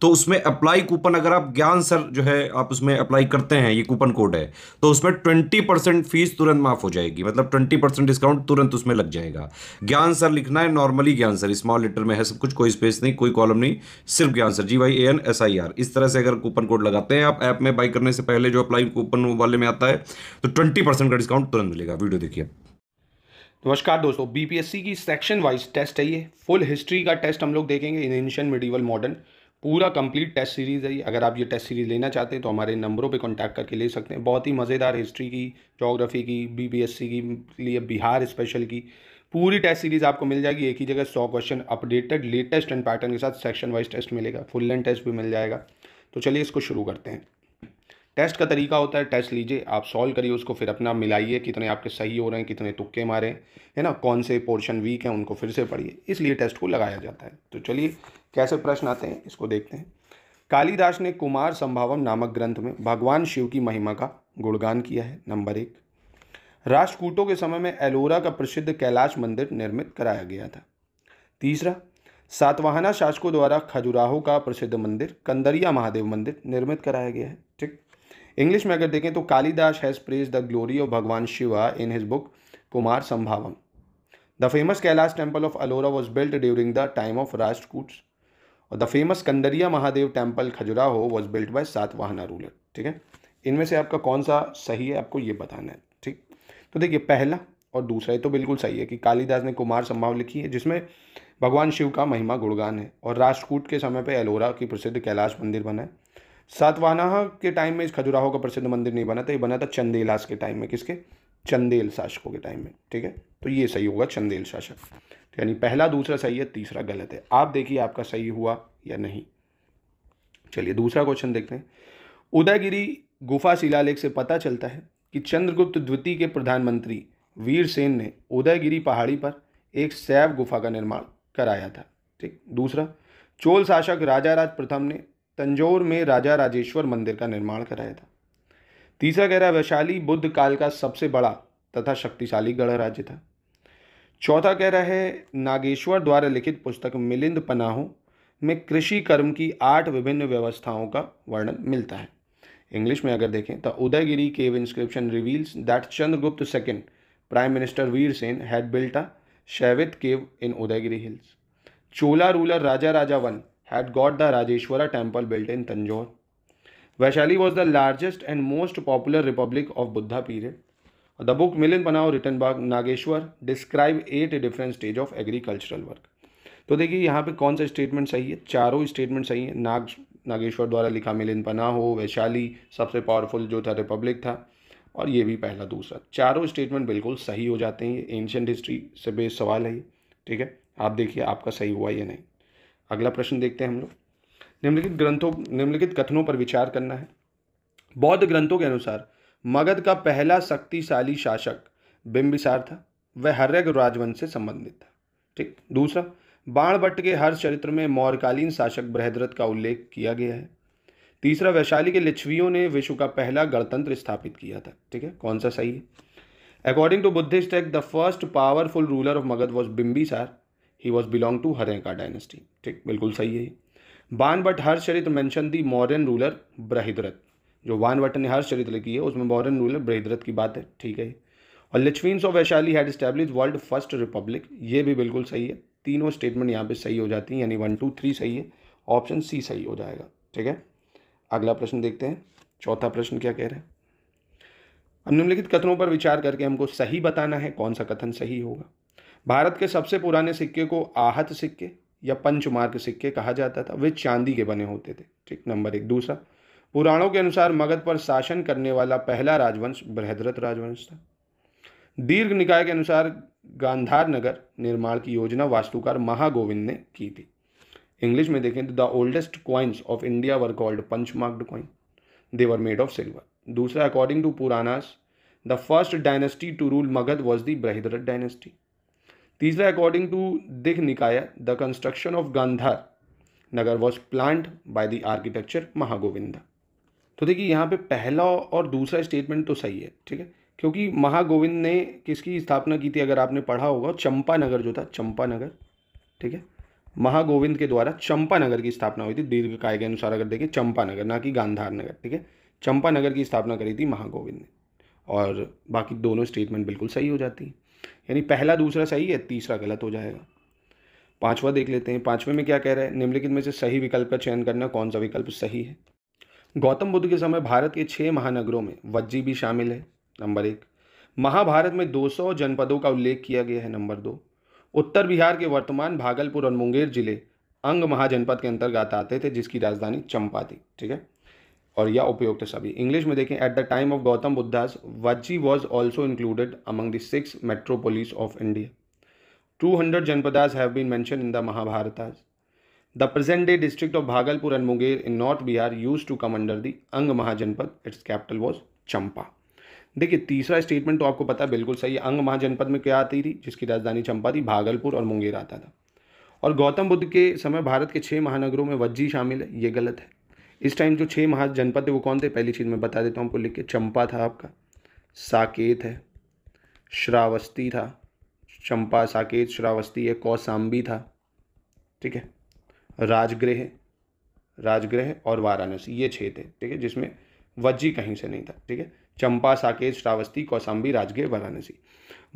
तो उसमें apply coupon अगर आप ज्ञान सर जो है आप उसमें अप्लाई करते हैं ये कूपन कोड है तो उसमें ट्वेंटी परसेंट फीस तुरंत माफ़ हो जाएगी मतलब ट्वेंटी परसेंट डिस्काउंट तुरंत उसमें लग जाएगा ज्ञान सर लिखना है नॉर्मली ज्ञान सर स्मॉल लेटर में है सब कुछ कोई स्पेस नहीं कोई कॉलम नहीं सिर्फ Gyan sir G Y A N S I R इस तरह से अगर कूपन कोड लगाते हैं आप ऐप में बाई करने से पहले जो अप्लाई कूपन वाले में आता है तो ट्वेंटी परसेंट का डिस्काउंट तुरंत मिलेगा वीडियो देखिए नमस्कार दोस्तों बीपीएससी की सेक्शन वाइज टेस्ट है ये फुल हिस्ट्री का टेस्ट हम लोग देखेंगे इन एंशियन मिडीवल मॉडर्न पूरा कंप्लीट टेस्ट सीरीज़ है अगर आप ये टेस्ट सीरीज़ लेना चाहते हैं तो हमारे नंबरों पे कांटेक्ट करके ले सकते हैं बहुत ही मज़ेदार हिस्ट्री की जोग्राफी की बीबीएससी की लिए बिहार स्पेशल की पूरी टेस्ट सीरीज़ आपको मिल जाएगी एक ही जगह सौ question updated latest and pattern के साथ सेक्शन वाइज टेस्ट मिलेगा फुल लेंथ टेस्ट भी मिल जाएगा तो चलिए इसको शुरू करते हैं टेस्ट का तरीका होता है टेस्ट लीजिए आप सॉल्व करिए उसको फिर अपना मिलाइए कितने आपके सही हो रहे हैं कितने तुक्के मारे है ना कौन से पोर्शन वीक हैं उनको फिर से पढ़िए इसलिए टेस्ट को लगाया जाता है तो चलिए कैसे प्रश्न आते हैं इसको देखते हैं कालिदास ने कुमार संभावम नामक ग्रंथ में भगवान शिव की महिमा का गुणगान किया है नंबर एक राष्ट्रकूटों के समय में एलोरा का प्रसिद्ध कैलाश मंदिर निर्मित कराया गया था तीसरा सातवाहना शासकों द्वारा खजुराहो का प्रसिद्ध मंदिर कंदरिया महादेव मंदिर निर्मित कराया गया है ठीक इंग्लिश में अगर देखें तो Kalidas has praised the glory of Bhagwan Shiva in his book Kumara Sambhavam the famous Kailash temple of Ellora was built during the time of Rashtrakutas और the famous Kandariya Mahadeva temple Khajuraho was built by Satavahana ruler ठीक है इनमें से आपका कौन सा सही है आपको ये बताना है ठीक तो देखिए पहला और दूसरा ये तो बिल्कुल सही है कि कालिदास ने कुमार संभाव लिखी है जिसमें भगवान शिव का महिमा गुणगान है और राष्ट्रकूट के समय पर एलोरा की प्रसिद्ध कैलाश मंदिर बना है सातवाहना के टाइम में इस खजुराहो का प्रसिद्ध मंदिर नहीं बना था ये बना था चंदेलास के टाइम में किसके चंदेल शासकों के टाइम में ठीक है तो ये सही होगा चंदेल शासक तो यानी पहला दूसरा सही है तीसरा गलत है आप देखिए आपका सही हुआ या नहीं चलिए दूसरा क्वेश्चन देखते हैं उदयगिरी गुफा शिलालेख से पता चलता है कि चंद्रगुप्त द्वितीय के प्रधानमंत्री वीरसेन ने उदयगिरी पहाड़ी पर एक शैव गुफा का निर्माण कराया था ठीक दूसरा चोल शासक राजा राज प्रथम ने तंजौर में राजा राजेश्वर मंदिर का निर्माण कराया था तीसरा कह रहा है वैशाली बुद्ध काल का सबसे बड़ा तथा शक्तिशाली गढ़ राज्य था चौथा कह रहा है नागेश्वर द्वारा लिखित पुस्तक मिलिंद पनाहों में कृषि कर्म की आठ विभिन्न व्यवस्थाओं का वर्णन मिलता है इंग्लिश में अगर देखें तो Udayagiri cave inscription reveals that Chandragupta second prime minister Virasena had built a Shaivite cave in Udayagiri hills Chola ruler Raja Raja one had got the Rajeshwara temple built in Tanjore. Vaishali was the largest and most popular republic of Buddha period. The book Milind Panao written by Nageshwar describe eight different stage of agricultural work. तो देखिए यहाँ पे कौन सा statement सही है चारों statement सही है नाग नागेश्वर द्वारा लिखा मिलिन पना हो वैशाली सबसे पावरफुल जो था रिपब्लिक था और ये भी पहला दूसरा चारों स्टेटमेंट बिल्कुल सही हो जाते हैं ये एंशंट हिस्ट्री से बेस सवाल है ये ठीक है आप देखिए आपका सही हुआ या नहीं अगला प्रश्न देखते हैं हम लोग निम्नलिखित ग्रंथों निम्नलिखित कथनों पर विचार करना है बौद्ध ग्रंथों के अनुसार मगध का पहला शक्तिशाली शासक बिंबिसार था वह हर्यग राजवंश से संबंधित था ठीक दूसरा बाण भट्ट के हर चरित्र में मौर्यकालीन शासक बृहद्रथ का उल्लेख किया गया है तीसरा वैशाली के लिच्छवियों ने विश्व का पहला गणतंत्र स्थापित किया था ठीक है कौन सा सही है according to Buddhist act the first powerful ruler of Magadha was Bimbisara he was belong to Haryanka dynasty ठीक बिल्कुल सही है Bana Bhatta Harshacharita mention the Mauryan ruler Brihadratha जो वान भट्ट ने हर चरित्र लिखी है उसमें मॉरन रूलर ब्रहिद्रथ की बात है ठीक है और Lichchhavis of Vaishali had establish world first republic ये भी बिल्कुल सही है तीनों स्टेटमेंट यहाँ पे सही हो जाती हैं यानी वन टू थ्री सही है ऑप्शन सी सही हो जाएगा ठीक है अगला प्रश्न देखते हैं चौथा प्रश्न क्या कह रहे हैं हम निम्नलिखित कथनों पर विचार करके हमको सही बताना है कौन सा कथन सही होगा भारत के सबसे पुराने सिक्के को आहत सिक्के या पंचमार्ग सिक्के कहा जाता था वे चांदी के बने होते थे ठीक नंबर एक दूसरा पुराणों के अनुसार मगध पर शासन करने वाला पहला राजवंश बृहद्रथ राजवंश था दीर्घ निकाय के अनुसार गांधार नगर निर्माण की योजना वास्तुकार महागोविंद ने की थी इंग्लिश में देखें तो the oldest coins of India were called punch marked coin they were made of silver दूसरा according to Puranas the first dynasty to rule Magadha was the Brihadratha dynasty तीसरा according to Digha Nikaya the construction of Gandhara Nagar was planned by the architecture Mahagovinda तो देखिए यहाँ पे पहला और दूसरा statement तो सही है ठीक है क्योंकि महागोविंद ने किसकी स्थापना की थी अगर आपने पढ़ा होगा चंपा नगर जो था चंपा नगर ठीक है महागोविंद के द्वारा चंपा नगर की स्थापना हुई थी दीर्घ काय के अनुसार अगर देखें चंपा नगर ना कि गांधार नगर ठीक है चंपा नगर की स्थापना करी थी महागोविंद ने और बाकी दोनों स्टेटमेंट बिल्कुल सही हो जाती हैं यानी पहला दूसरा सही है तीसरा गलत हो जाएगा पांचवा देख लेते हैं पांचवे में क्या कह रहा है निम्नलिखित में से सही विकल्प का चयन करना कौन सा विकल्प सही है गौतम बुद्ध के समय भारत के छः महानगरों में वज्जी भी शामिल है नंबर एक महाभारत में 200 जनपदों का उल्लेख किया गया है नंबर दो उत्तर बिहार के वर्तमान भागलपुर और मुंगेर जिले अंग महाजनपद के अंतर्गत आते थे जिसकी राजधानी चंपा थी ठीक है और या उपयुक्त तो सभी इंग्लिश में देखें at the time of Gautam Buddha's Vajji was also included among the six metropolis of India two hundred Janapadas have been mention in the Mahabharatas the present day district of Bhagalpur and Munger in north Bihar use to come under the Anga Mahajanapada its capital was Champa देखिए तीसरा statement तो आपको पता है बिल्कुल सही है अंग महाजनपद में क्या आती थी जिसकी राजधानी चंपा थी भागलपुर और मुंगेर आता था और गौतम बुद्ध के समय भारत के छह महानगरों में वज्जी शामिल है ये गलत है इस टाइम जो छः महाजनपद थे वो कौन थे पहली चीज़ मैं बता देता हूँ आपको लिख के चंपा था आपका साकेत है श्रावस्ती था चंपा साकेत श्रावस्ती है कौसाम्बी था ठीक है राजगृह राजगृह और वाराणसी ये छः थे ठीक है जिसमें वज्जी कहीं से नहीं था ठीक है चंपा साकेत श्रावस्ती कौसाम्बी राजगीर वाराणसी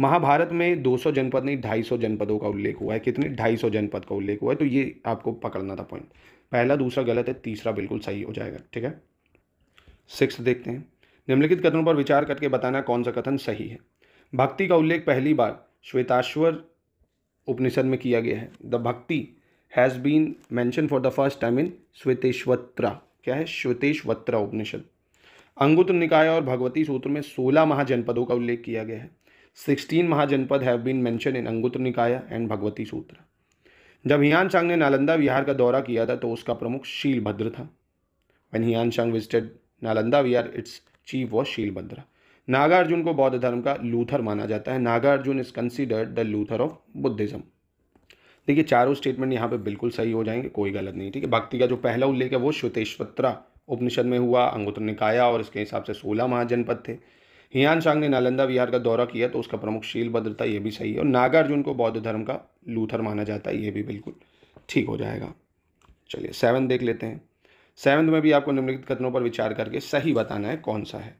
महाभारत में 200 जनपद नहीं 250 जनपदों का उल्लेख हुआ है कितने 250 जनपद का उल्लेख हुआ है तो ये आपको पकड़ना था पॉइंट पहला दूसरा गलत है तीसरा बिल्कुल सही हो जाएगा ठीक है सिक्स देखते हैं निम्नलिखित कथनों पर विचार करके बताना कौन सा कथन सही है भक्ति का उल्लेख पहली बार श्वेताश्वर उपनिषद में किया गया है the Bhakti has been mention for the first time in Shvetashvatara क्या है श्वेतेश्वत्रा उपनिषद अंगुत्र निकाय और भगवती सूत्र में 16 महाजनपदों का उल्लेख किया गया है 16 Mahajanapada have been mention in Anguttara Nikaya and Bhagwati सूत्र जब हियान चांग ने नालंदा विहार का दौरा किया था तो उसका प्रमुख शीलभद्र था Hiuen Tsang visited Nalanda Vihara its chief was Shilabhadra Nagarjuna को बौद्ध धर्म का लूथर माना जाता है Nagarjuna is considered the Luther of Buddhism देखिए चारों स्टेटमेंट यहाँ पे बिल्कुल सही हो जाएंगे कोई गलत नहीं ठीक है भक्ति का जो पहला उल्लेख है वो श्वेतेश्वत्रा उपनिषद में हुआ अंगुत्र निकाया और इसके हिसाब से सोलह महाजनपद थे हियान शांग ने नालंदा विहार का दौरा किया तो उसका प्रमुख शीलभद्र था यह भी सही है और नागार्जुन को बौद्ध धर्म का लूथर माना जाता है ये भी बिल्कुल ठीक हो जाएगा चलिए सेवन देख लेते हैं सेवन्थ में भी आपको निम्नलिखित कथनों पर विचार करके सही बताना है कौन सा है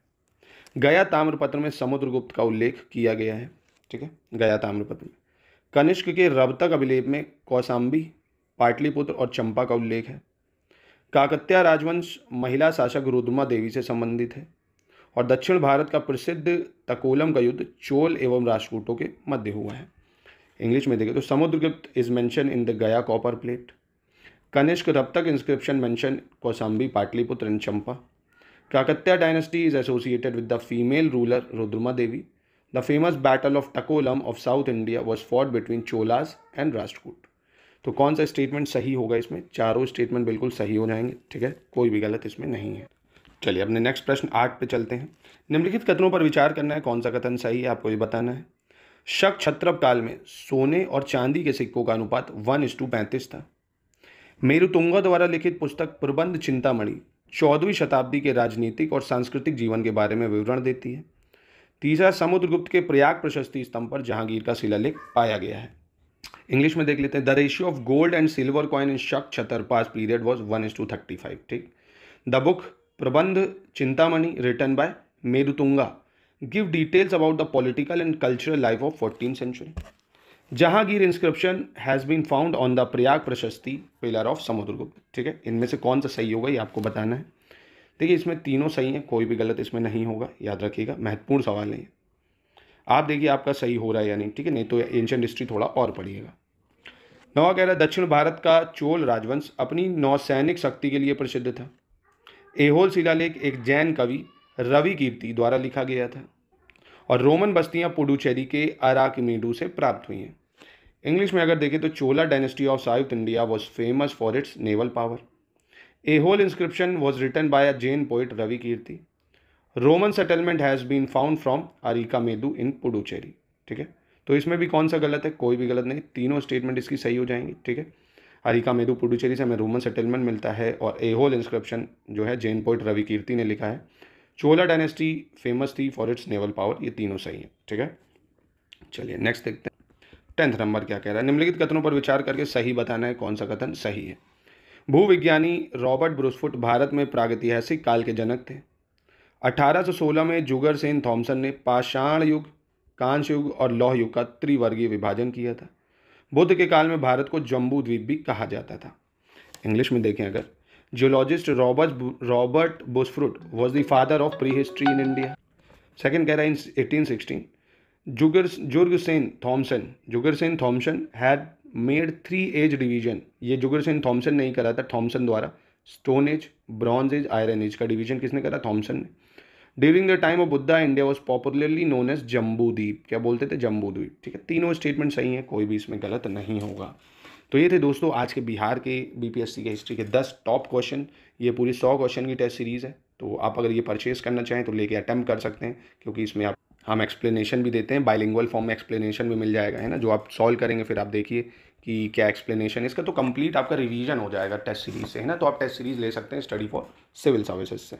गया ताम्रपत्र में समुद्रगुप्त का उल्लेख किया गया है ठीक है गया ताम्रपत्र में कनिष्क के रबतक अभिलेख में कौसाम्बी पाटलिपुत्र और चंपा का उल्लेख है काकत्या राजवंश महिला शासक रुद्रमा देवी से संबंधित है और दक्षिण भारत का प्रसिद्ध तकोलम का युद्ध चोल एवं राजकूटों के मध्य हुआ है इंग्लिश में देखें तो Samudragupta is mention in the Gaya copper plate Kanishka Rabatak inscription mention Kausambi Pataliputra in Champa Kakatiya dynasty is associated with the female ruler Rudrama Devi the famous battle of Takkolam of South India was fought between Cholas and Rashtrakuta तो कौन सा स्टेटमेंट सही होगा इसमें चारों स्टेटमेंट बिल्कुल सही हो जाएंगे ठीक है कोई भी गलत इसमें नहीं है चलिए अपने नेक्स्ट प्रश्न आठ पे चलते हैं निम्नलिखित कथनों पर विचार करना है कौन सा कथन सही है आपको ये बताना है शक छत्र काल में सोने और चांदी के सिक्कों का अनुपात वन इस टू पैंतीस था मेरुतुंगा द्वारा लिखित पुस्तक प्रबंध चिंतामणि चौदहवीं शताब्दी के राजनीतिक और सांस्कृतिक जीवन के बारे में विवरण देती है तीसरा समुद्रगुप्त के प्रयाग प्रशस्ति स्तंभ पर जहांगीर का शिलालेख पाया गया है इंग्लिश में देख लेते हैं the ratio of gold and silver coin in Shaka Kshatrapas period was one is to thirty five ठीक the book Prabandha Chintamani written by Merutunga give details about the political and cultural life of fourteen century Jahangir inscription has been found on the Prayag Prashasti pillar of Samudragupta ठीक है इनमें से कौन सा सही होगा ये आपको बताना है देखिए इसमें तीनों सही हैं कोई भी गलत इसमें नहीं होगा याद रखिएगा महत्वपूर्ण सवाल है आप देखिए आपका सही हो रहा है या नहीं ठीक है नहीं तो एंशंट हिस्ट्री थोड़ा और पढ़िएगा नवा कह रहा दक्षिण भारत का चोल राजवंश अपनी नौसैनिक शक्ति के लिए प्रसिद्ध था एहोल शिलालेख एक जैन कवि रवि कीर्ति द्वारा लिखा गया था और रोमन बस्तियां पुडुचेरी के अराकमेडू से प्राप्त हुई हैं इंग्लिश में अगर देखें तो Chola dynasty of South India was famous for its naval power Aihole inscription was written by a Jain poet Ravi Kirti Roman settlement has been found from Arikamedu in Puducherry ठीक है तो इसमें भी कौन सा गलत है कोई भी गलत नहीं तीनों स्टेटमेंट इसकी सही हो जाएंगी ठीक है अरिका मेदू पुडुचेरी से हमें रोमन सेटलमेंट मिलता है और ए होल इंस्क्रिप्शन जो है जैन पोइट रवि कीर्ति ने लिखा है चोला डायनेस्टी फेमस थी फॉर इट्स नेवल पावर ये तीनों सही है ठीक है चलिए नेक्स्ट देखते हैं टेंथ नंबर क्या कह रहा है निम्नलिखित कथनों पर विचार करके सही बताना है कौन सा कथन सही है भूविज्ञानी रॉबर्ट ब्रुसफुट भारत में प्रागैतिहासिक काल के जनक थे 1816 में जुगर सेन थॉमसन ने पाषाण युग कांश युग और लौह युग का त्रिवर्गीय विभाजन किया था बुद्ध के काल में भारत को जम्बू द्वीप भी कहा जाता था इंग्लिश में देखें अगर geologist Robert Robert Bruce Foote was the father of pre history in India second कह रहा है इन एटीन सिक्सटीन जुगर Jurgensen Thomsen Jurgensen Thomsen had made three age division ये जुगरसेन थॉमसन ही करा था थॉमसन द्वारा stone age bronze age iron age का डिवीजन किसने करा थॉमसन ने during the time of Buddha India was popularly known as Jambudvipa क्या बोलते थे जम्बूद्वीप ठीक है तीनों स्टेटमेंट सही है कोई भी इसमें गलत नहीं होगा तो ये थे दोस्तों आज के बिहार के बीपीएससी के हिस्ट्री के दस टॉप क्वेश्चन ये पूरी सौ क्वेश्चन की टेस्ट सीरीज़ है तो आप अगर ये परचेज़ करना चाहें तो लेके अटैम्प्ट कर सकते हैं क्योंकि इसमें आप हम एक्सप्लेनेशन भी देते हैं बाइलिंगुअल फॉर्म में एक्सप्लेनेशन भी मिल जाएगा है ना जो आप सॉल्व करेंगे फिर आप देखिए कि क्या एक्सप्लेनेशन इसका तो कंप्लीट आपका रिवीजन हो जाएगा टेस्ट सीरीज़ से है ना तो आप टेस्ट सीरीज़ ले सकते हैं स्टडी फॉर सिविल सर्विसेज से